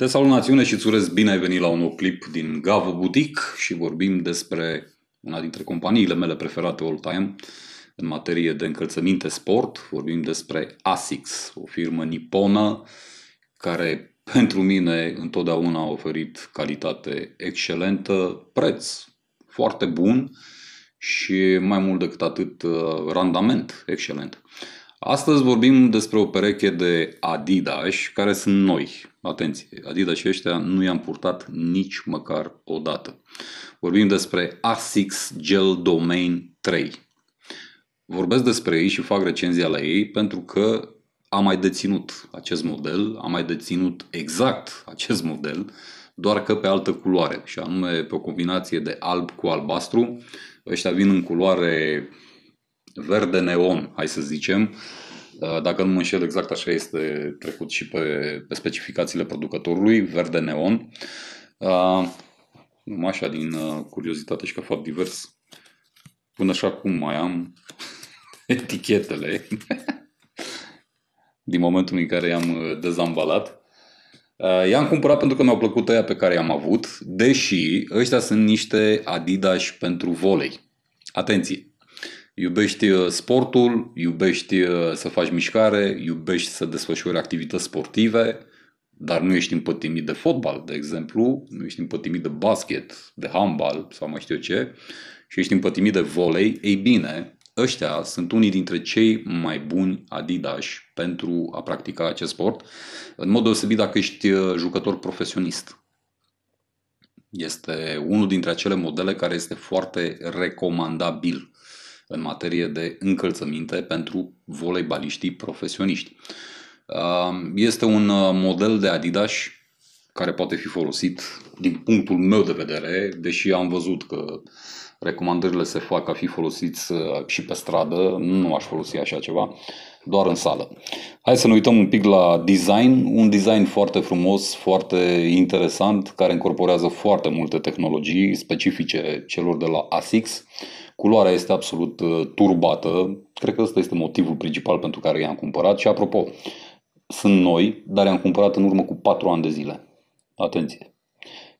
Te salut națiune și îți urez bine ai venit la un nou clip din Gavo Boutique și vorbim despre una dintre companiile mele preferate all time în materie de încălțăminte sport. Vorbim despre ASICS, o firmă niponă care pentru mine întotdeauna a oferit calitate excelentă, preț foarte bun și mai mult decât atât uh, randament excelent. Astăzi vorbim despre o pereche de Adidas care sunt noi, Atenție, Adidas și ăștia nu i-am purtat nici măcar o dată. Vorbim despre ASICS Gel Domain 3. Vorbesc despre ei și fac recenzia la ei pentru că am mai deținut acest model, am mai deținut exact acest model, doar că pe altă culoare, și anume pe o combinație de alb cu albastru. Ăștia vin în culoare verde neon, hai să zicem, uh, Uh, dacă nu mă înșel, exact așa este trecut și pe, pe specificațiile producătorului, verde neon. Uh, așa, din uh, curiozitate și ca fapt divers. Până și acum mai am etichetele din momentul în care i-am uh, dezambalat. I-am cumpărat pentru că mi-au plăcut aia pe care i-am avut, deși ăștia sunt niște Adidas pentru volei. Atenție! Iubești uh, sportul, iubești uh, să faci mișcare, iubești să desfășori activități sportive, dar nu ești împătimit de fotbal, de exemplu, nu ești împătimit de basket, de handbal sau mai știu ce, și ești împătimit de volei, ei bine, ăștia sunt unii dintre cei mai buni Adidas pentru a practica acest sport, în mod deosebit dacă ești uh, jucător profesionist. Este unul dintre acele modele care este foarte recomandabil în materie de încălțăminte pentru voleibaliștii profesioniști. Uh, este un uh, model de Adidas care poate fi folosit din punctul meu de vedere, deși am văzut că recomandările se fac a fi folosiți uh, și pe stradă, nu aș folosi așa ceva, doar în sală. Hai să ne uităm un pic la design, un design foarte frumos, foarte interesant, care incorporează foarte multe tehnologii specifice celor de la ASICS, Culoarea este absolut uh, turbată. Cred că ăsta este motivul principal pentru care i-am cumpărat. Și apropo, sunt noi, dar i-am cumpărat în urmă cu 4 ani de zile. Atenție!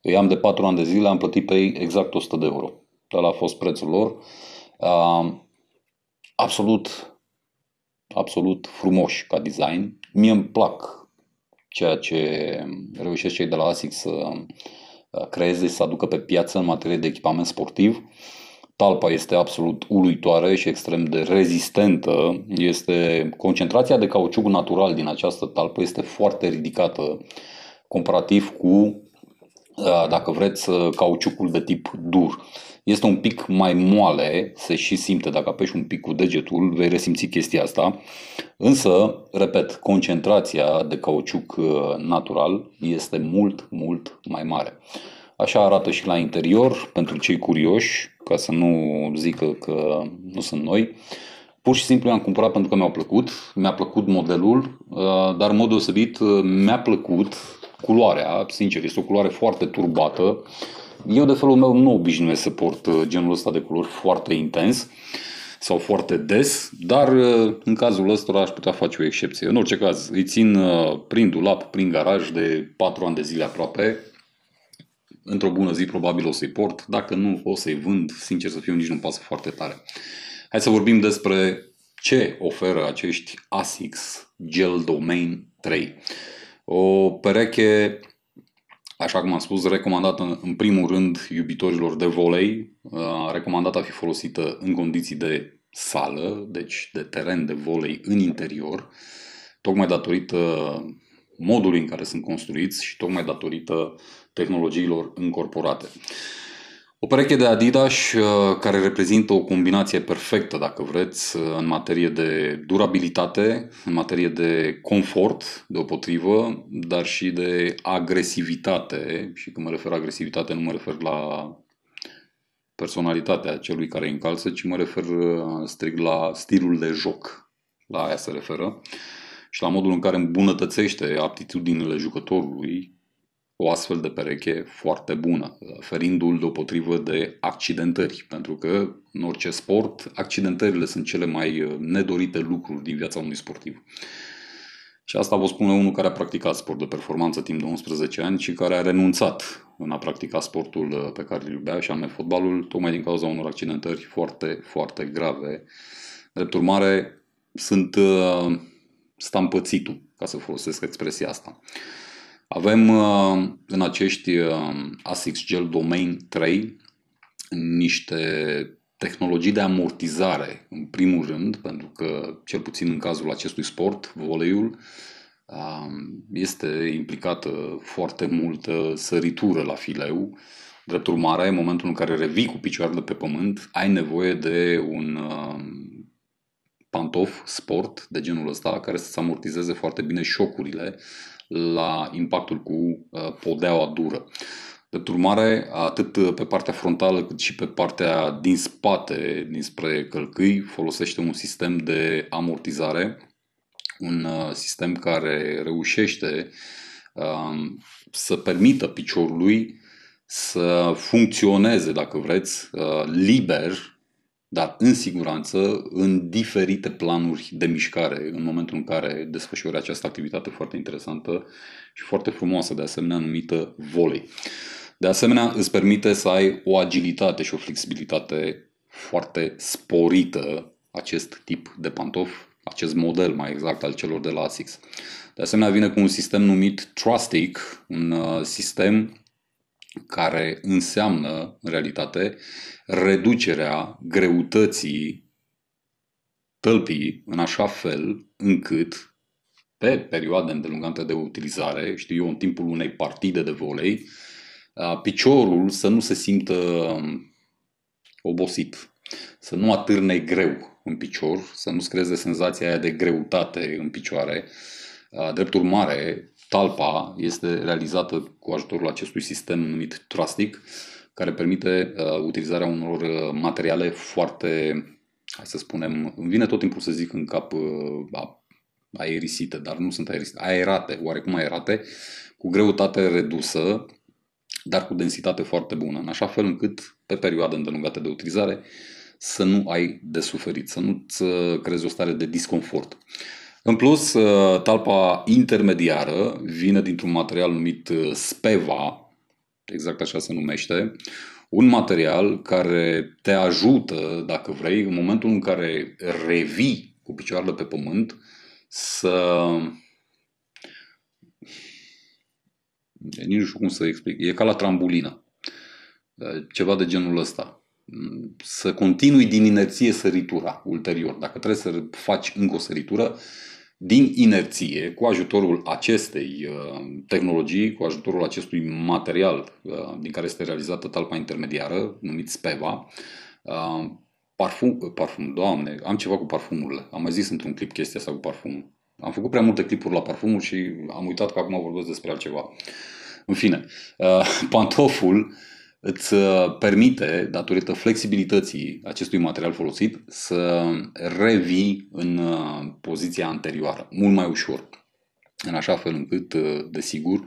Eu am de 4 ani de zile, am plătit pe ei exact 100 de euro. Dar a fost prețul lor. absolut, absolut frumoși ca design. Mie îmi plac ceea ce reușesc cei de la ASIC să uh, creeze, să aducă pe piață în materie de echipament sportiv. Uh, talpa este absolut uluitoare și extrem de rezistentă. Este concentrația de cauciuc natural din această talpă este foarte ridicată comparativ cu dacă vreți, cauciucul de tip dur. Este un pic mai moale, se și simte, dacă apeși un pic cu degetul, vei resimți chestia asta. Însă, repet, concentrația de cauciuc natural este mult, mult mai mare. Așa arată și la interior, pentru cei curioși, ca să nu zică că nu sunt noi. Pur și simplu am cumpărat pentru că mi-a plăcut, mi-a plăcut modelul, uh, dar în mod deosebit uh, mi-a plăcut culoarea, sincer, este o culoare foarte turbată. Eu de felul meu nu obișnuiesc să port uh, genul ăsta de culori foarte intens sau foarte des, dar în cazul ăsta aș putea face o excepție. În orice caz, îi țin prin dulap, prin garaj de 4 ani de zile aproape, într-o bună zi probabil o să-i port, dacă nu o să-i vând, sincer să fiu, nici nu-mi pasă foarte tare. Hai să vorbim despre ce oferă acești ASICS Gel Domain 3. O pereche, așa cum am spus, recomandată în primul rând iubitorilor de volei, recomandată a fi folosită în condiții de sală, deci de teren de volei în interior, tocmai datorită modului în care sunt construiți și tocmai datorită tehnologiilor încorporate. O pereche de Adidas uh, care reprezintă o combinație perfectă, dacă vreți, uh, în materie de durabilitate, în materie de confort, deopotrivă, dar și de agresivitate. Și când mă refer agresivitate, nu mă refer la personalitatea celui care îi încalță, ci mă refer uh, strict la stilul de joc. La aia se referă. Și la modul în care îmbunătățește aptitudinile jucătorului o astfel de pereche foarte bună, ferindu-l deopotrivă de accidentări, pentru că în orice sport accidentările sunt cele mai uh, nedorite lucruri din viața unui sportiv. Și asta vă spune unul care a practicat sport de performanță timp de 11 ani și care a renunțat în a practica sportul uh, pe care îl iubea, și anume fotbalul, tocmai din cauza unor accidentări foarte, foarte grave. Drept urmare, sunt uh, stampățitul, ca să folosesc expresia asta. Avem uh, în acești uh, ASICS Gel Domain 3 niște tehnologii de amortizare, în primul rând, pentru că, cel puțin în cazul acestui sport, voleiul, um, este implicată foarte multă săritură la fileu. Drept urmare, în momentul în care revii cu picioarele pe pământ, ai nevoie de un um, pantof sport de genul ăsta, care să-ți amortizeze foarte bine șocurile la impactul cu uh, podeaua dură. De urmare, atât uh, pe partea frontală cât și pe partea din spate, dinspre călcâi, folosește un sistem de amortizare, un uh, sistem care reușește um, să permită piciorului să funcționeze, dacă vreți, liber dar în siguranță, în diferite planuri de mișcare, în momentul în care desfășură această activitate foarte interesantă și foarte frumoasă, de asemenea numită volei. De asemenea, îți permite să ai o agilitate și o flexibilitate foarte sporită acest tip de pantof, acest model mai exact al celor de la ASICS. De asemenea, vine cu un sistem numit Trustic, un uh, sistem care înseamnă, în realitate, reducerea greutății tălpii în așa fel încât pe perioade îndelungate de utilizare, știu eu, în timpul unei partide de volei, piciorul să nu se simtă um, obosit, să nu atârne greu în picior, să nu-ți creeze senzația aia de greutate în picioare. Drept urmare, talpa este realizată cu ajutorul acestui sistem numit Trustic, care permite uh, utilizarea unor uh, materiale foarte, hai să spunem, îmi vine tot timpul să zic în cap uh, aerisite, dar nu sunt aerisite, aerate, oarecum aerate, cu greutate redusă, dar cu densitate foarte bună, în așa fel încât, pe perioada îndelungată de utilizare, să nu ai de suferit, să nu-ți uh, creezi o stare de disconfort. În plus, uh, talpa intermediară vine dintr-un material numit uh, speva, exact așa se numește, un material care te ajută, dacă vrei, în momentul în care revii cu picioarele pe pământ, să... Nici nu știu cum să explic. E ca la trambulină. Da, ceva de genul ăsta. Să continui din inerție săritura ulterior. Dacă trebuie să faci încă o săritură, din inerție, cu ajutorul acestei uh, tehnologii, cu ajutorul acestui material uh, din care este realizată talpa intermediară, numit Speva, uh, parfum, parfum, doamne, am ceva cu parfumurile. Am mai zis într-un clip chestia asta cu parfumul. Am făcut prea multe clipuri la parfumul și am uitat că acum vorbesc despre altceva. În fine, pantoful îți uh, permite, datorită flexibilității acestui material folosit, să revii în uh, poziția anterioară, mult mai ușor, în așa fel încât, uh, desigur,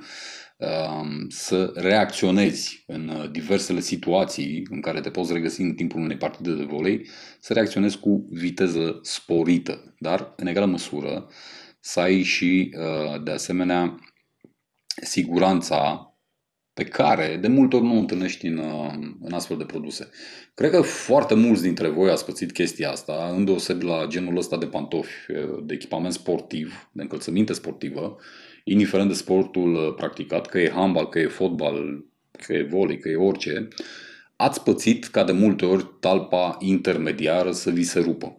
să reacționezi în diversele situații în care te poți regăsi în timpul unei partide de volei, să reacționezi cu viteză sporită, dar în egală măsură să ai și, de asemenea, siguranța pe care de multe ori nu o întâlnești în, uh, în astfel de produse. Cred că foarte mulți dintre voi ați pățit chestia asta, îndeosebi la genul ăsta de pantofi, uh, de echipament sportiv, de încălțăminte sportivă, indiferent de sportul uh, practicat, că e handbal, că e fotbal, că e volei, că e orice, ați pățit ca de multe ori talpa intermediară să vi se rupă,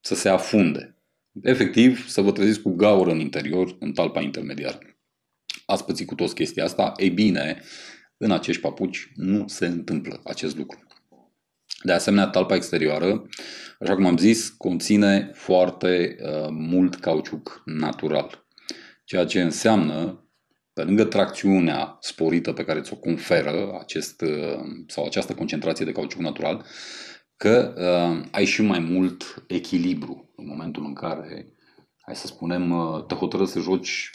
să se afunde. Efectiv, să vă treziți cu gaură în interior, în talpa intermediară ați pățit cu toți chestia asta, ei bine, în acești papuci nu se întâmplă acest lucru. De asemenea, talpa exterioară, așa cum am zis, conține foarte uh, mult cauciuc natural. Ceea ce înseamnă, pe lângă tracțiunea sporită pe care ți-o conferă acest, uh, sau această concentrație de cauciuc natural, că uh, ai și mai mult echilibru în momentul în care, hai să spunem, uh, te hotărăști să joci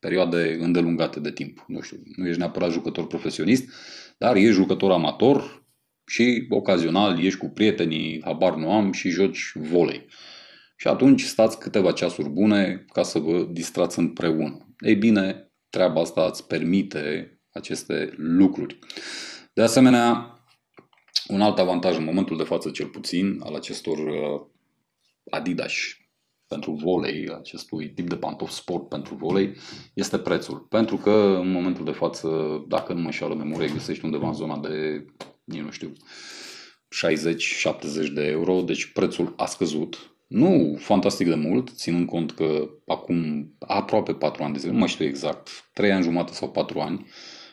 perioade îndelungate de timp. Nu știu, nu ești neapărat jucător profesionist, dar ești jucător amator și ocazional ești cu prietenii, habar nu am, și joci volei. Și atunci stați câteva ceasuri bune ca să vă distrați împreună. Ei bine, treaba asta îți permite aceste lucruri. De asemenea, un alt avantaj în momentul de față cel puțin al acestor uh, Adidas pentru volei, acestui tip de pantof sport pentru volei, este prețul. Pentru că în momentul de față, dacă nu mă înșală memoria, găsești undeva în zona de, nu știu, 60-70 de euro, deci prețul a scăzut. Nu fantastic de mult, ținând cont că acum aproape 4 ani de zile, nu mai știu exact, 3 ani jumate sau 4 ani,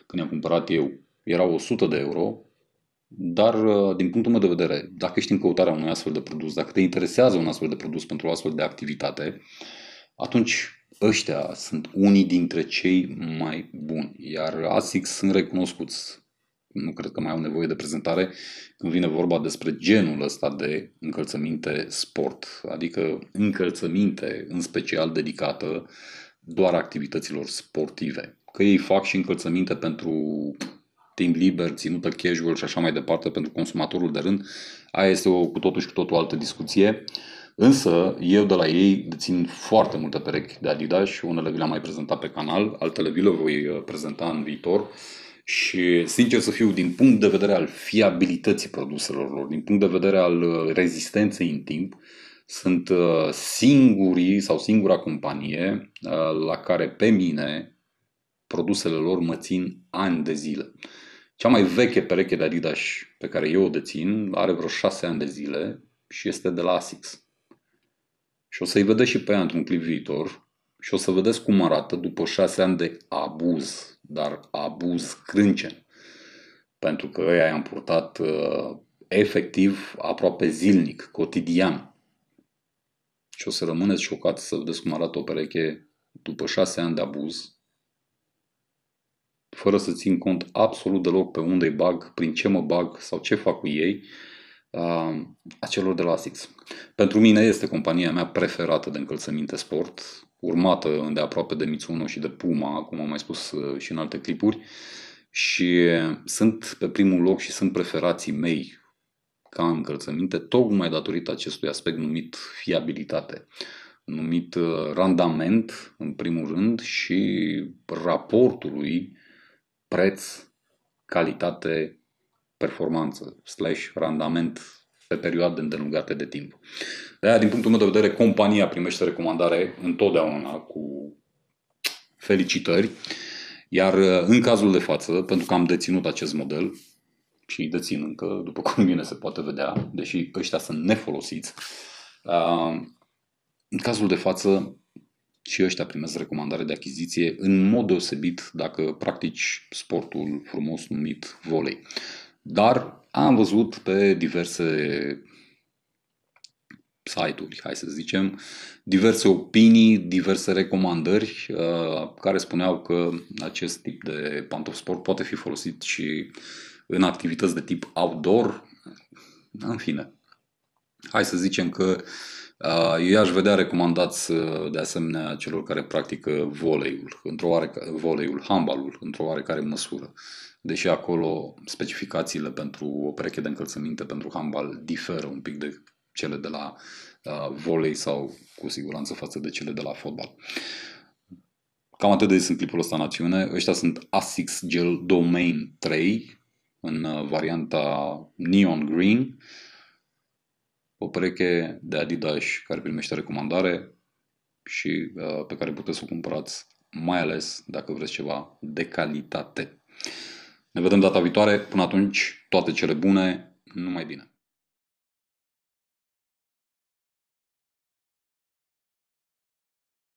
când am cumpărat eu, erau 100 de euro, dar, uh, din punctul meu de vedere, dacă ești în căutarea unui astfel de produs, dacă te interesează un astfel de produs pentru o astfel de activitate, atunci ăștia sunt unii dintre cei mai buni. Iar ASICS sunt recunoscuți. Nu cred că mai au nevoie de prezentare când vine vorba despre genul ăsta de încălțăminte sport, adică încălțăminte în special dedicată doar activităților sportive. Că ei fac și încălțăminte pentru timp liber, ținută casual și așa mai departe pentru consumatorul de rând, aia este o cu totul și cu totul altă discuție. Însă, eu de la ei dețin foarte multe perechi de Adidas și unele vi le-am mai prezentat pe canal, altele vi le voi uh, prezenta în viitor. Și, sincer să fiu, din punct de vedere al fiabilității produselor lor, din punct de vedere al uh, rezistenței în timp, sunt uh, singurii sau singura companie la care pe mine produsele lor mă țin ani de zile. Cea mai veche pereche de Adidas pe care eu o dețin are vreo 6 ani de zile și este de la Asics. Și o să-i vedeți și pe ea într-un clip viitor și o să vedeți cum arată după 6 ani de abuz, dar abuz crâncen. Pentru că ei i-am purtat uh, efectiv aproape zilnic, cotidian. Și o să rămâneți șocați să vedeți cum arată o pereche după 6 ani de abuz fără să țin cont absolut deloc pe unde îi bag, prin ce mă bag sau ce fac cu ei, uh, a celor de la Asics. Pentru mine este compania mea preferată de încălțăminte sport, urmată aproape de Mitsuno și de Puma, cum am mai spus uh, și în alte clipuri, și uh, sunt pe primul loc și sunt preferații mei ca încălțăminte, tocmai datorită acestui aspect numit fiabilitate, numit randament, în primul rând, și raportului preț, calitate, performanță, slash randament pe perioade îndelungate de timp. De aia, din punctul meu de vedere, compania primește recomandare întotdeauna cu felicitări, iar uh, în cazul de față, pentru că am deținut acest model și îi dețin încă, după cum bine se poate vedea, deși ăștia sunt nefolosiți, uh, în cazul de față și ăștia primesc recomandare de achiziție în mod deosebit dacă practici sportul frumos numit volei. Dar am văzut pe diverse site-uri, hai să zicem, diverse opinii, diverse recomandări uh, care spuneau că acest tip de pantof sport poate fi folosit și în activități de tip outdoor. În fine, hai să zicem că Uh, eu i-aș vedea recomandați uh, de asemenea celor care practică voleiul, într-o voleiul, handbalul, într-o oarecare măsură. Deși acolo specificațiile pentru o pereche de încălțăminte pentru handbal diferă un pic de cele de la uh, volei sau cu siguranță față de cele de la fotbal. Cam atât de sunt clipul ăsta în acțiune. Ăștia sunt ASICS Gel Domain 3 în uh, varianta Neon Green. Uh, o pereche de Adidas care primește recomandare și uh, pe care puteți să o cumpărați, mai ales dacă vreți ceva de calitate. Ne vedem data viitoare. Până atunci, toate cele bune, numai bine!